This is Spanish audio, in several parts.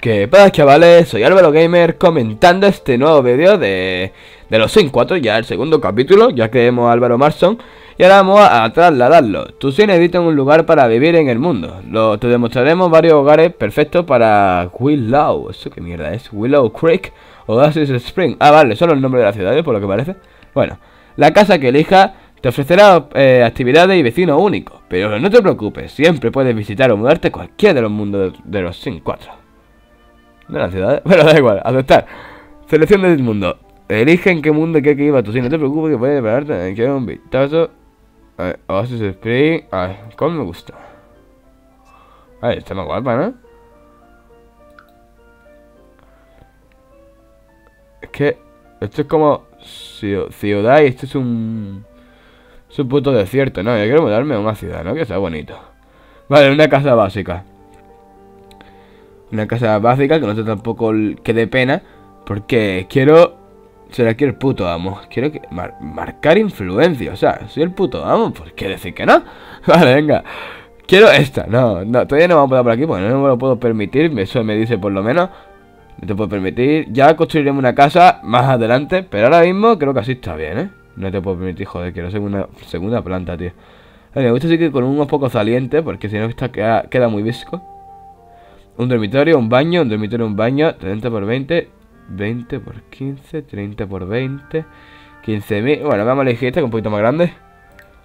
¿Qué pasa chavales? Soy Álvaro Gamer comentando este nuevo vídeo de, de los Sims 4, ya el segundo capítulo, ya que Álvaro Marson Y ahora vamos a trasladarlo Tú sí necesitas un lugar para vivir en el mundo Lo, Te demostraremos varios hogares perfectos para Willow ¿Eso qué mierda es? Willow Creek o Oasis Spring Ah vale, solo el nombre de la ciudad, ¿eh? por lo que parece Bueno la casa que elija te ofrecerá eh, actividades y vecinos únicos, pero no te preocupes, siempre puedes visitar o mudarte cualquiera de los mundos de, los Sin 4. De la ciudad, pero da igual, aceptar. Selección del mundo. Elige en qué mundo quieres que iba tu Sims, no te preocupes que puedes prepararte, quiero un vistazo. A eh, ver, Oasis Spring, a ver, ¿cómo me gusta? A ver, está más guapa, ¿no? Es que esto es como ciudad y esto es un... Es un puto desierto, ¿no? Yo quiero mudarme a una ciudad, ¿no? Que sea bonito. Vale, una casa básica. Una casa básica que no te tampoco que de pena. Porque quiero ser aquí el puto amo. Quiero que marcar influencia. O sea, soy el puto amo. ¿Por qué decir que no? Vale, venga. Quiero esta. No, todavía no vamos a por aquí porque no me lo puedo permitir. Eso me dice por lo menos. No te puedo permitir. Ya construiremos una casa más adelante. Pero ahora mismo creo que así está bien, ¿eh? No te puedo permitir, joder, quiero una segunda planta, tío. A ver, me gusta así que con unos poco salientes, porque si no está, queda, queda, muy visco. Un dormitorio, un baño, un dormitorio, un baño. 30 por 20, 20 por 15, 30 por 20, 15.000. Bueno, vamos a elegir este que un poquito más grande.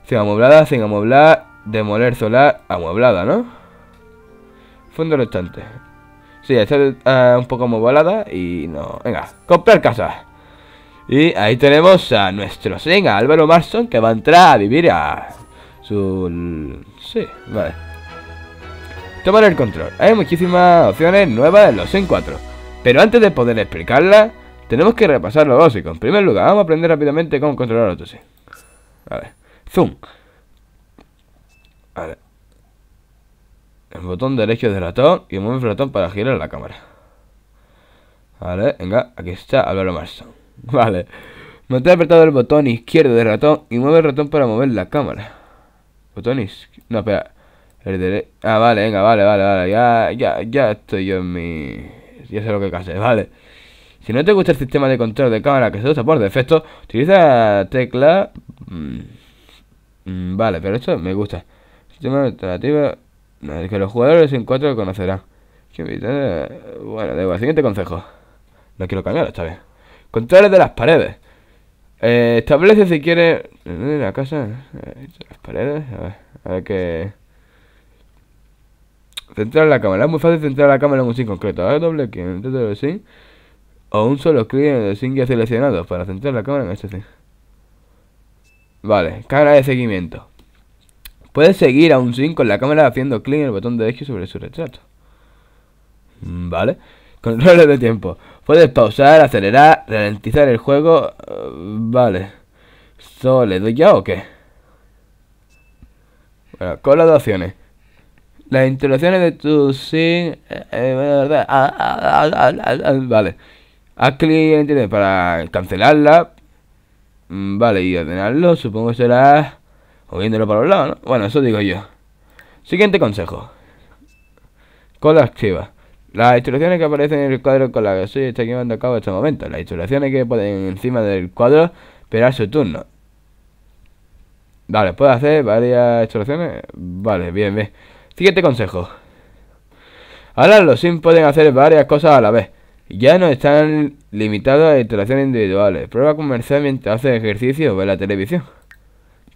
Sin amueblada, sin amoblar, demoler solar, amueblada, ¿no? Fondo restante. Sí, está ah, un poco muy volada y no... Venga, comprar casa. Y ahí tenemos a nuestro a Álvaro Marston, que va a entrar a vivir a su... Sí, vale. Tomar el control. Hay muchísimas opciones nuevas en los Zen 4. Pero antes de poder explicarlas, tenemos que repasar los básicos. En primer lugar, vamos a aprender rápidamente cómo controlar los Sen. A ver. Zoom. A ver el botón derecho del ratón y mueve el ratón para girar la cámara. Vale, venga, aquí está Álvaro más Vale, mantén apretado el botón izquierdo del ratón y mueve el ratón para mover la cámara. Botón izquierdo. No, espera. El dere... Ah, vale, venga, vale, vale, vale. Ya, ya, ya estoy yo en mi. Ya sé lo que casé, vale. Si no te gusta el sistema de control de cámara que se usa por defecto, utiliza tecla. Mm, mm, vale, pero esto me gusta. Sistema alternativo que los jugadores en cuatro conocerá. Bueno, de siguiente consejo. No quiero cambiar está bien Controles de las paredes. Eh, establece si quiere. Eh, la casa. Eh, las paredes. A ver, a ver qué. Centrar la cámara. Es muy fácil centrar la cámara en un sin concreto. A doble clic en O un solo clic en el sin ya seleccionado para centrar la cámara en este sin. Vale, cámara de seguimiento. Puedes seguir a un sin con la cámara haciendo clic en el botón de eje sobre su retrato. Mm, vale. Controles de tiempo. Puedes pausar, acelerar, ralentizar el juego. Uh, vale. ¿Solo le doy ya o qué? Bueno, con Las instalaciones de tu sí. Eh, eh, vale. Haz clic para cancelarla. Mm, vale, y ordenarlo. Supongo que será o viéndolo para los lados, ¿no? Bueno, eso digo yo. Siguiente consejo. Cola activa. Las instrucciones que aparecen en el cuadro con la que se está llevando a cabo en este momento. Las instrucciones que pueden, encima del cuadro esperar su turno. Vale, puedo hacer varias instrucciones. Vale, bien, bien. Siguiente consejo. Ahora los sims pueden hacer varias cosas a la vez. Ya no están limitados a instalaciones individuales. Prueba comercial mientras hace ejercicio o ve la televisión.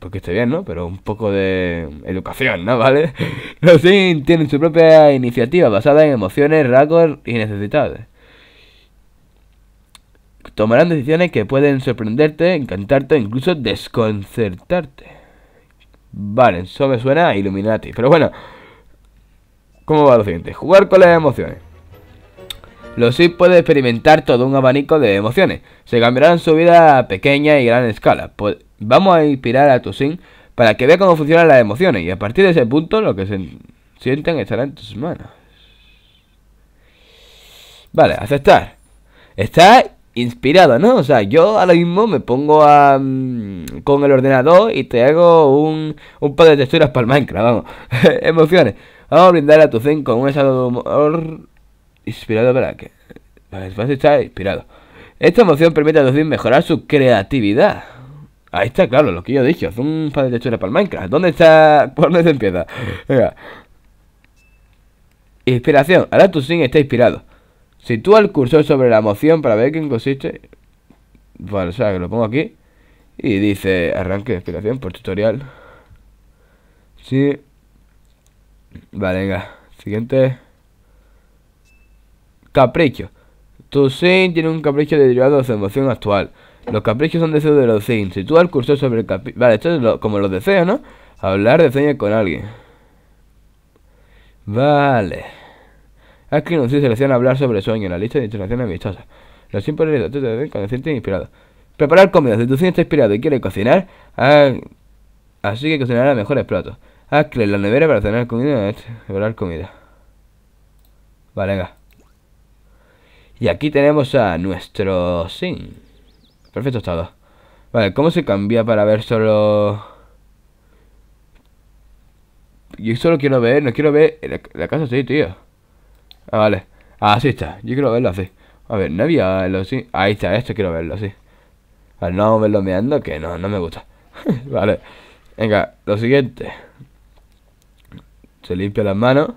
Pues que esté bien, ¿no? Pero un poco de educación, ¿no? ¿Vale? Los Sims tienen su propia iniciativa basada en emociones, rasgos y necesidades. Tomarán decisiones que pueden sorprenderte, encantarte, incluso desconcertarte. Vale, eso me suena a Illuminati. Pero bueno, ¿cómo va lo siguiente? Jugar con las emociones los sims pueden experimentar todo un abanico de emociones. Se cambiarán su vida a pequeña y gran escala. Pues, vamos a inspirar a tu sim para que vea cómo funcionan las emociones y a partir de ese punto lo que se sienten estará en tus manos. Vale, aceptar. Está inspirado, ¿no? O sea, yo ahora mismo me pongo a, mm, con el ordenador y te hago un, un par de texturas para el Minecraft, vamos. Emociones. Vamos a brindar a tu sim con un humor inspirado para que... vas a está inspirado. Esta emoción permite a los mejorar su creatividad. Ahí está, claro, lo que yo he dicho. un par de texturas para el Minecraft. ¿Dónde está? ¿Por dónde se empieza? Venga. Inspiración. Ahora tu sin está inspirado. Sitúa el cursor sobre la emoción para ver qué consiste. Bueno, o sea, que lo pongo aquí. Y dice arranque de inspiración por tutorial. Sí. Vale, venga. Siguiente. Capricho. Tu Toussaint tiene un capricho derivado de su emoción actual. Los caprichos son deseos de los sin. Si tú al cursor sobre el capricho. Vale, esto es como los deseos, ¿no? Hablar de sueños con alguien. Vale. Aquí seleccionado a hablar sobre sueño en la lista de interacciones amistosas. Los siempre de te cuando sientes inspirado. Preparar comida. Si tu está inspirado y quiere cocinar, así que cocinará mejores platos. Haz en la nevera para cenar comida. ¿eh? Preparar comida. Vale, venga. Y aquí tenemos a nuestro... Sí. Perfecto estado. Vale, ¿cómo se cambia para ver solo...? Yo solo quiero ver, no quiero ver la, casa sí tío. Ah, vale. Ah, así está. Yo quiero verlo así. A ver, no había lo así. Ahí está, esto quiero verlo así. al no vamos a verlo meando, que no, no me gusta. vale. Venga, lo siguiente. Se limpia las manos.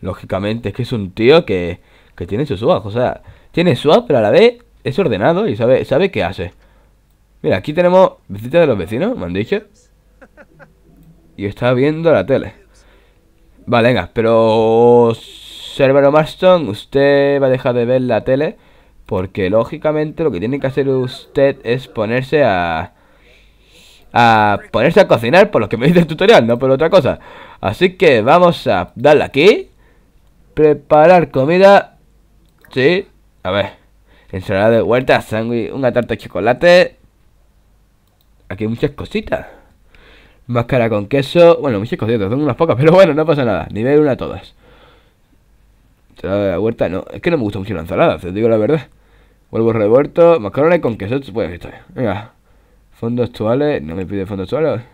Lógicamente, es que es un tío que que tiene su swap, O sea, tiene swap, pero a la vez es ordenado y sabe, sabe qué hace. Mira, aquí tenemos visita de los vecinos, me han dicho. Y está viendo la tele. Vale, venga, pero... Servero Marston, usted va a dejar de ver la tele porque lógicamente lo que tiene que hacer usted es ponerse a... A ponerse a cocinar por lo que me dice el tutorial, no por otra cosa. Así que vamos a darle aquí. Preparar comida Sí, a ver. Ensalada de huerta, sándwich, una tarta de chocolate. Aquí hay muchas cositas. Máscara con queso. Bueno, muchas cositas, son unas pocas, pero bueno, no pasa nada. Nivel 1 a todas. Ensalada de huerta, no. Es que no me gusta mucho la ensalada, te digo la verdad. Vuelvo revuelto, macarrones con queso. Pues aquí está. Venga. Fondos actuales, no me pide fondos actuales.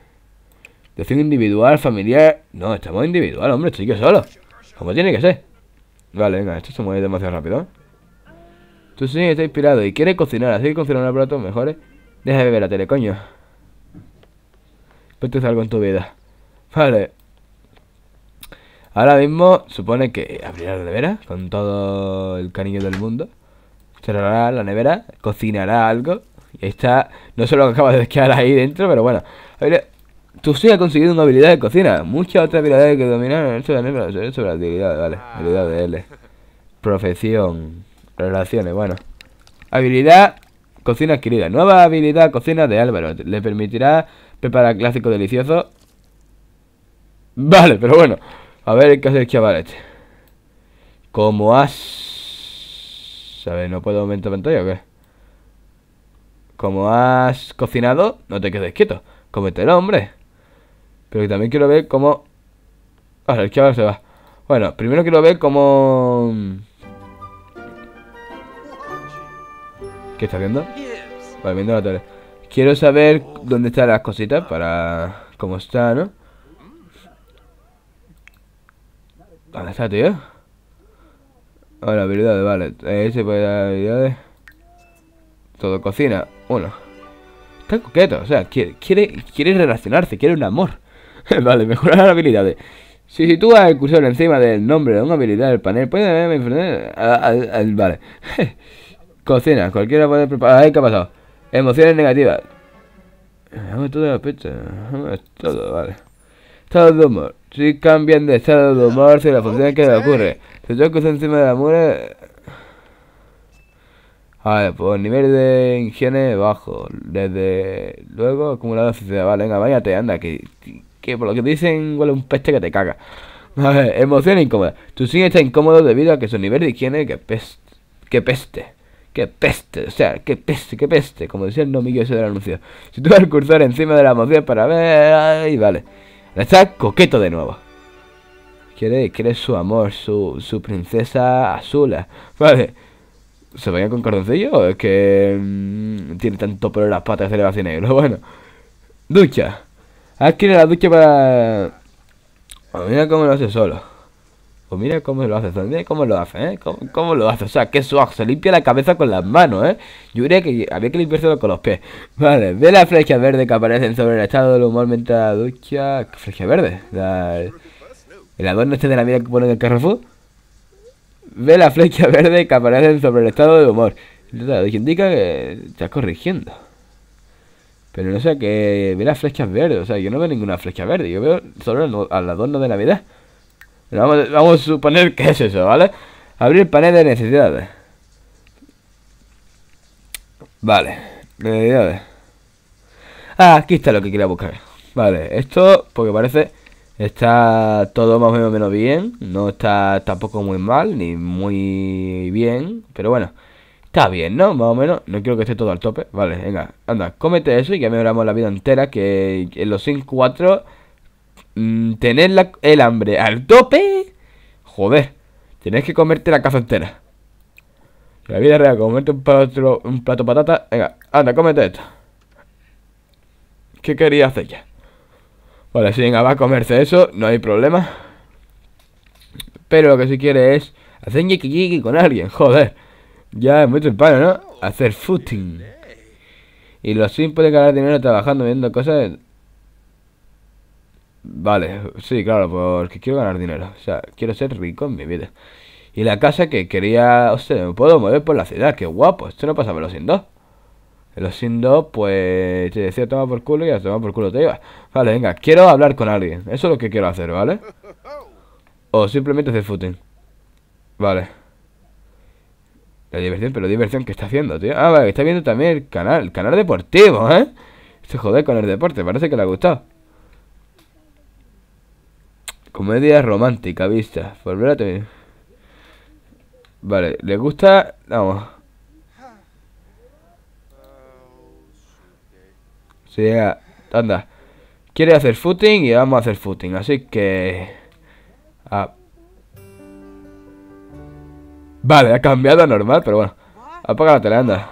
Decir individual, familiar. No, estamos individual, hombre, estoy yo solo. Como tiene que ser. Vale, venga, esto se mueve demasiado rápido. Tú sí está inspirado y quiere cocinar, así que cocinar un aparato mejor. ¿eh? Deja de beber la tele, coño. Ponte pues algo en tu vida. Vale. Ahora mismo supone que abrirá la nevera con todo el cariño del mundo. Cerrará la nevera, cocinará algo. Y ahí está, no sé lo que acaba de quedar ahí dentro, pero bueno sí has conseguido una habilidad de cocina. Muchas otras habilidades que dominaron sobre, sobre la vale. Ah. Habilidad de L. Profesión. Relaciones, bueno. Habilidad cocina adquirida. Nueva habilidad cocina de Álvaro. Le permitirá preparar clásico delicioso. Vale, pero bueno. A ver qué hace el chaval este. Como has... A ver, ¿no puedo aumentar pantalla o qué? Como has cocinado, no te quedes quieto. el hombre. Pero también quiero ver cómo... Ahora, el chaval se va. Bueno, primero quiero ver cómo... ¿Qué está haciendo? Vale, viendo la tele. Quiero saber dónde están las cositas para... Cómo está, ¿no? ¿Dónde está, tío? Ahora, habilidades, vale. Ese puede dar habilidades. Todo cocina. Uno. Está coqueto, o sea, quiere, quiere, quiere relacionarse, quiere un amor. vale, mejorar habilidades. Si sitúas el cursor encima del nombre de una habilidad del panel, puede enfrentar al, Vale. Cocina, cualquiera puede preparar. ¿qué ha pasado? Emociones negativas. Todo Todo, vale. Estado de humor. Si cambian de estado de humor, si la función que le ocurre. Si yo cruzo encima de la mura. A ver, pues nivel de higiene bajo. Desde luego, acumulado sociedad. Vale, venga, váyate, anda, que que por lo que dicen huele un peste que te caga. A ver, incómoda Tu cine está incómodo debido a que su nivel de higiene que peste. Que peste. Que peste, o sea, que peste, que peste, como decía el nomillo ese del anuncio. Si tú vas al cursor encima de la emoción para ver, ahí vale. Está coqueto de nuevo. Quiere, quiere su amor, su, princesa azula. Vale. ¿Se vaya con cordoncillo es que mm, tiene tanto pelo en las patas de elevación negro? Bueno. Ducha en la ducha para... Pues mira cómo lo hace solo. O pues mira cómo lo hace solo. cómo lo hace, ¿eh? Cómo, lo hace. O sea, qué suave. Se limpia la cabeza con las manos, ¿eh? Yo diría que había que limpiárselo con los pies. Vale, ve la flecha verde que aparece sobre el estado del humor mientras la ducha... flecha verde? ¿El adorno este de la mira que pone en el Carrefour? Ve la flecha verde que aparece sobre el estado de humor. la ducha indica que está corrigiendo. Pero no sé, qué... ve las flechas verdes. O sea, yo no veo ninguna flecha verde. Yo veo solo al adorno de Navidad. Pero vamos, vamos a suponer que es eso, ¿vale? Abrir panel de necesidades. Vale. Necesidades. Ah, aquí está lo que quería buscar. Vale, esto, porque parece, está todo más o menos bien. No está tampoco muy mal, ni muy bien. Pero bueno. Está bien, ¿no? Más o menos. No quiero que esté todo al tope. Vale, venga, anda, cómete eso y ya mejoramos la vida entera. Que en los Sims mm, 4, tener el hambre al tope. Joder, tenés que comerte la casa entera. La vida real, comerte un plato, un plato patata. Venga, anda, cómete esto. ¿Qué quería hacer ya? Vale, sí, venga, va a comerse eso, no hay problema. Pero lo que sí quiere es hacer que con alguien, joder. Ya es mucho el paro, ¿no? Hacer footing. Y los sims pueden ganar dinero trabajando, viendo cosas. Vale, sí, claro, porque quiero ganar dinero. O sea, quiero ser rico en mi vida. Y la casa que quería. Hostia, me puedo mover por la ciudad, qué guapo. Esto no pasa, por los Sims En los Sims pues. Te decía toma por culo y a tomar por culo te iba Vale, venga, quiero hablar con alguien. Eso es lo que quiero hacer, ¿vale? O simplemente hacer footing. Vale. La diversión, pero diversión que está haciendo, tío. Ah, vale, está viendo también el canal, el canal deportivo, ¿eh? Se jode con el deporte, parece que le ha gustado. Comedia romántica, vista. Volver a tener. Vale, le gusta. Vamos. Sí, ah, anda. Quiere hacer footing y vamos a hacer footing, así que. A ah, Vale, ha cambiado a normal, pero bueno. Apaga la tele, anda.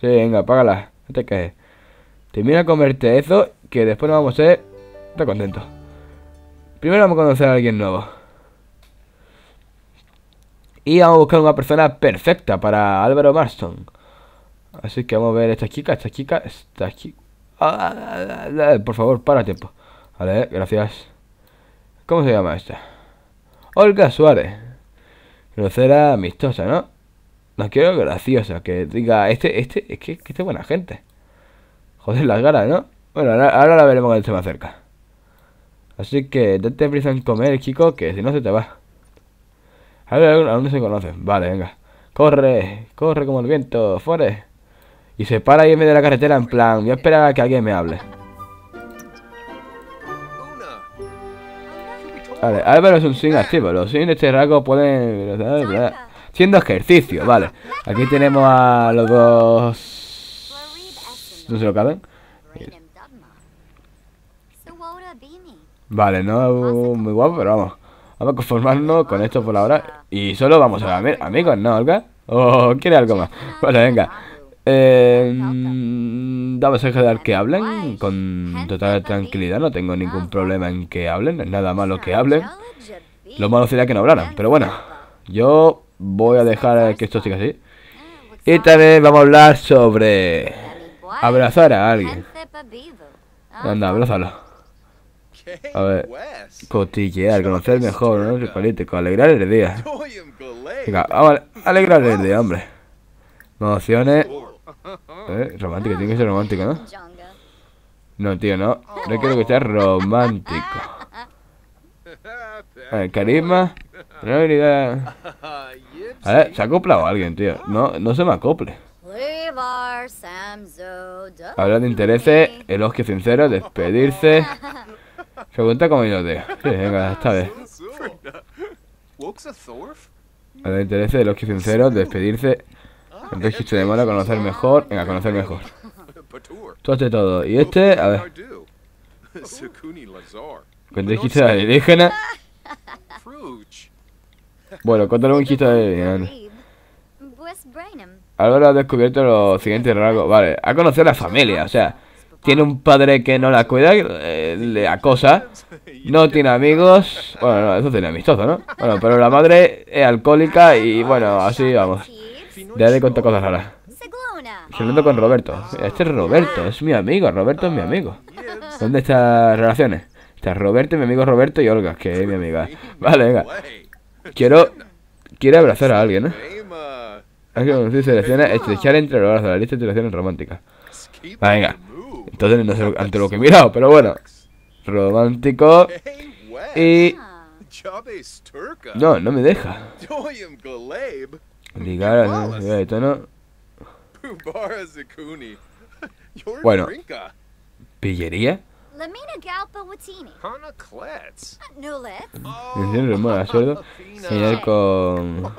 Sí, venga, apágala. No te caes. Termina a comerte eso, que después no vamos a ser... Está contento. Primero vamos a conocer a alguien nuevo. Y vamos a buscar una persona perfecta para Álvaro Marston. Así que vamos a ver esta chica, esta chica, esta chica. Ah, por favor, para tiempo. Vale, gracias. ¿Cómo se llama esta? Olga Suárez será amistosa, ¿no? No quiero graciosa, que diga, este, este, es que, este es buena gente. Joder, las ganas, ¿no? Bueno, ahora, la veremos cuando esté más cerca. Así que date prisa en comer, chico, que si no se te va. A ver, aún no se conocen. Vale, venga. Corre, corre como el viento, Fuere Y se para ahí en medio de la carretera en plan, voy a a que alguien me hable. Vale, Álvaro es un sin activo. Pues, los sin este rango pueden... Siendo ejercicio, vale. Aquí tenemos a los dos... No se lo caben. Vale, no muy guapo, pero vamos. Vamos a conformarnos con esto por ahora. Y solo vamos a... ver, Amigos, ¿no, Olga? ¿O quiere algo más? Vale, venga. Eh, vamos a dejar que hablen con total tranquilidad. No tengo ningún problema en que hablen. es Nada malo que hablen. Lo malo sería que no hablaran. Pero bueno, yo voy a dejar que esto siga así. Y también vamos a hablar sobre abrazar a alguien. Anda, abrázalo. A ver, cotillear, conocer mejor, ¿no? político, alegrar el día. Venga, vamos a alegrar el día, hombre. Emociones. ¿Eh? Romántico, tiene que ser romántico, ¿no? No, tío, no. No quiero que sea romántico. A ver, carisma. A ver, se ha acoplado alguien, tío. No, no se me acople. Hablar de intereses, que sinceros, despedirse. Pregunta como yo, tío. Sí, venga, esta vez. Hablar de intereses, que sinceros, despedirse de demora a conocer mejor. Venga, a conocer mejor. Tú haces todo. Y este, a ver. Cuenta de alienígena. Bueno, cuéntale un chiste de alienígena. Álvaro ha descubierto lo siguiente raro Vale, ha conocido a la familia, o sea, tiene un padre que no la cuida, eh, le acosa, no tiene amigos. Bueno, no, eso tiene amistoso, ¿no? Bueno, pero la madre es alcohólica y bueno, así vamos. Ya le cuento cosas raras. Segundo con Roberto. Este es Roberto, es mi amigo. Roberto es mi amigo. ¿Dónde están relaciones? Está Roberto, mi amigo Roberto y Olga, que es mi amiga. Vale, venga. Quiero. Quiero abrazar a alguien, ¿eh? Hay que conocer selecciones, estrechar entre los brazos. La lista de selecciones románticas. venga. Entonces no sé ante lo que he mirado, pero bueno. Romántico. Y. No, no me deja. Ligar de tono. Bueno, ¿pillería? Enciende uh, oh. el modo sueldo Señor con.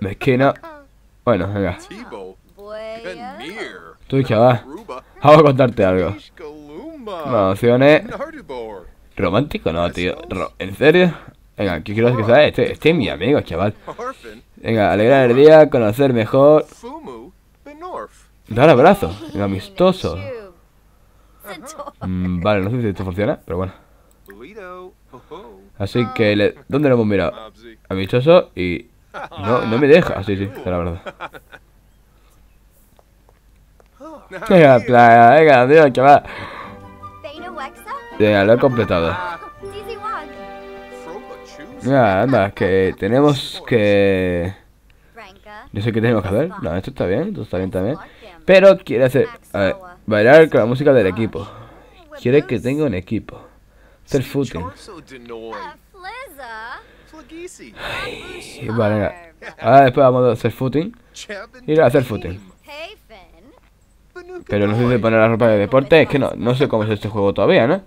Mezquina. Bueno, venga. Ah, Tú, chaval. Vamos a contarte algo. No, opciones. Romántico, no, tío. ¿En serio? Venga, ¿qué quiero que sea este, este es mi amigo, chaval. Venga, alegrar el día, conocer mejor. Dar abrazos, amistoso. Uh-huh. Mm, vale, no sé si esto funciona, pero bueno. Así que, ¿dónde lo hemos mirado? Amistoso y... No, no me deja. Sí, sí, la verdad. Venga, playa, venga, tío, chaval. Venga, lo he completado. Ah. Ya, anda, que tenemos que... Yo sé que tenemos que hacer. No, esto está bien, esto está bien también. Pero quiere hacer... A ver, bailar con la música del equipo. Quiere que tenga un equipo. Ser footing. Ah, Ay, vale, Ahora después vamos a hacer footing. Ir a hacer footing. Pero no sé si poner la ropa de deporte. Es que no, no sé cómo es este juego todavía, ¿no?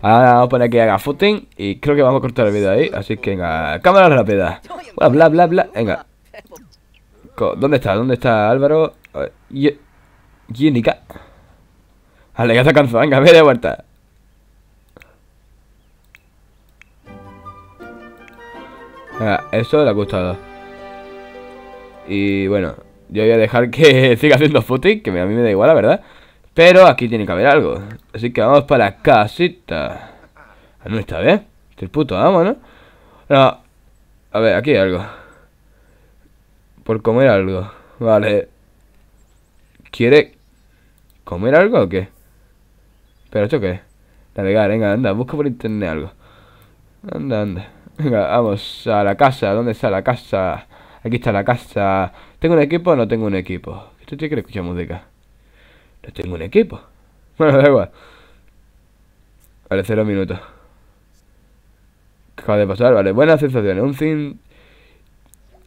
Ahora vamos a poner que haga footing y creo que vamos a cortar el video ahí, así que venga, cámara rápida. Bla, bla, bla, bla, venga. ¿Dónde está? ¿Dónde está Álvaro? Yenica. Vale, ya está cansado, venga, ve de vuelta. Ah, eso le ha gustado. Y bueno, yo voy a dejar que siga haciendo footing, que a mí me da igual, la verdad. Pero aquí tiene que haber algo. Así que vamos para casita. No está bien. Este puto amo, ¿no? No. A ver, aquí hay algo. Por comer algo. Vale. ¿Quiere comer algo o qué? ¿Pero esto qué? Navegar, venga, anda, busca por internet algo. Anda, anda. Venga, vamos a la casa. ¿Dónde está la casa? Aquí está la casa. ¿Tengo un equipo o no tengo un equipo? Esto tiene que escuchar música estoy en un equipo. Bueno, da igual. Vale, cero minutos. acaba de pasar? Vale, buenas sensaciones. Un sim...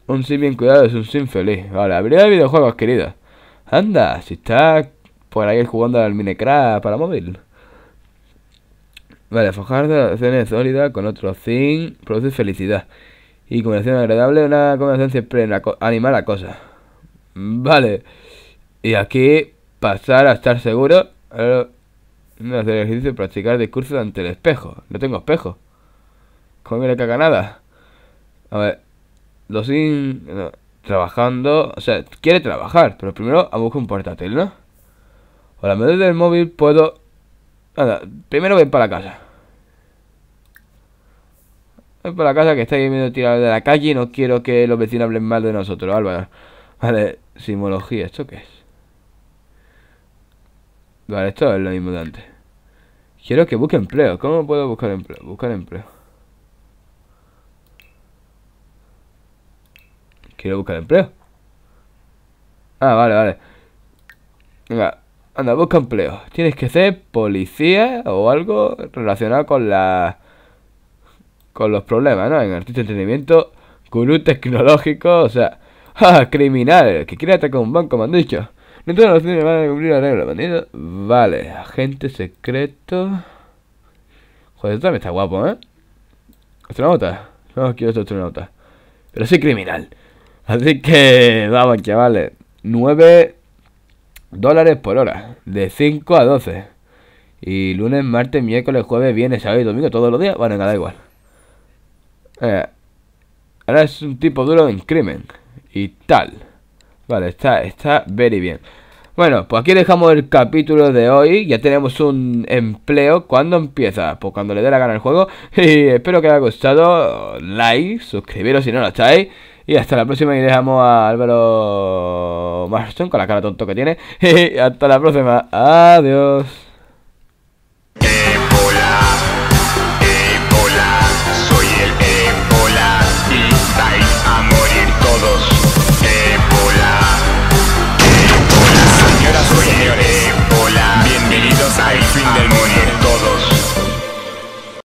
Un sin bien cuidado es un sin feliz. Vale, habilidad videojuegos, queridos Anda, si está por ahí jugando al Minecraft para móvil. Vale, de relaciones sólidas con otro sin produce felicidad. Y combinación agradable, una conversación siempre animal a cosa. Vale. Y aquí pasar a estar seguro. no hacer ejercicio, practicar discursos ante el espejo. No tengo espejo. Como la caga nada. A ver, los sin trabajando. O sea, quiere trabajar, pero primero buscar un portátil, ¿no? O la medida del móvil puedo. Nada, primero ven para la casa. Ven para la casa que está viendo tirado de la calle y no quiero que los vecinos hablen mal de nosotros, Álvaro. Vale, simología, ¿esto qué es? Vale, esto es lo mismo de antes. Quiero que busque empleo. ¿Cómo puedo buscar empleo? Buscar empleo. Quiero buscar empleo. Ah, vale, vale. Venga, anda, busca empleo. Tienes que ser policía o algo relacionado con la... Con los problemas, ¿no? En artista de entretenimiento, gurú tecnológico, o sea... ¡Ja! Ah, criminal, que quiere atacar un banco, me han dicho. No los van a cumplir la regla, venido Vale, agente secreto. Joder, este también está guapo, ¿eh? Astronauta. No quiero ser astronauta. Pero soy criminal. Así que, vamos, chavales. 9 dólares por hora. De 5 a 12. Y lunes, martes, miércoles, jueves, viernes, sábado y domingo, todos los días. Bueno, nada, da igual. Eh, ahora es un tipo duro en crimen. Y tal. Vale, está, está very bien. Bueno, pues aquí dejamos el capítulo de hoy. Ya tenemos un empleo. ¿Cuándo empieza? Pues cuando le dé la gana el juego. Y espero que os haya gustado. Like, suscribiros si no lo estáis. Y hasta la próxima. Y dejamos a Álvaro Marston con la cara tonto que tiene. Y hasta la próxima. Adiós.